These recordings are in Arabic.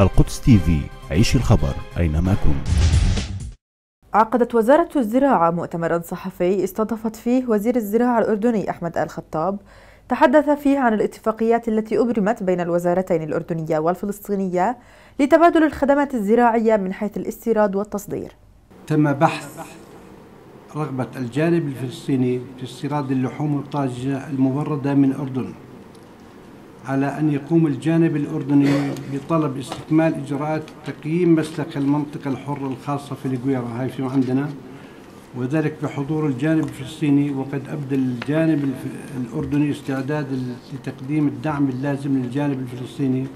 القدس تي في عيش الخبر أينما كنت عقدت وزارة الزراعة مؤتمرا صحفي استضافت فيه وزير الزراعة الأردني أحمد آل خطاب تحدث فيه عن الاتفاقيات التي أبرمت بين الوزارتين الأردنية والفلسطينية لتبادل الخدمات الزراعية من حيث الاستيراد والتصدير تم بحث رغبة الجانب الفلسطيني في استيراد اللحوم الطازجة المبردة من الأردن على أن يقوم الجانب الأردني بطلب استكمال إجراءات تقييم مسلك المنطقة الحرة الخاصة في الجويرة هاي في عندنا وذلك بحضور الجانب الفلسطيني وقد أبدى الجانب الأردني استعداد لتقديم الدعم اللازم للجانب الفلسطيني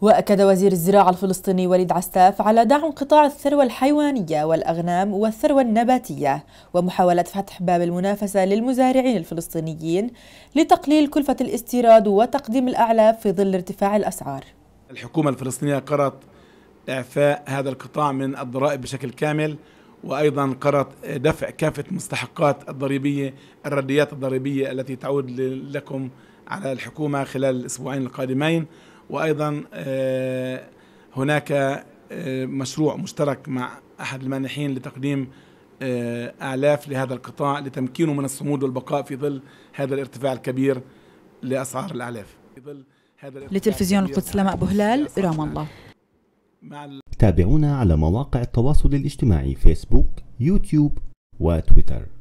وأكد وزير الزراعة الفلسطيني وليد عستاف على دعم قطاع الثروة الحيوانية والأغنام والثروة النباتية ومحاولة فتح باب المنافسة للمزارعين الفلسطينيين لتقليل كلفة الاستيراد وتقديم الأعلاف في ظل ارتفاع الأسعار الحكومة الفلسطينية قررت إعفاء هذا القطاع من الضرائب بشكل كامل وايضا قررت دفع كافه المستحقات الضريبيه الرديات الضريبيه التي تعود لكم على الحكومه خلال الاسبوعين القادمين وايضا آه، هناك آه، مشروع مشترك مع احد المانحين لتقديم اعلاف آه، لهذا القطاع لتمكينه من الصمود والبقاء في ظل هذا الارتفاع الكبير لاسعار الاعلاف لتلفزيون القدس لماء بهلال رام الله تابعونا على مواقع التواصل الاجتماعي فيسبوك يوتيوب وتويتر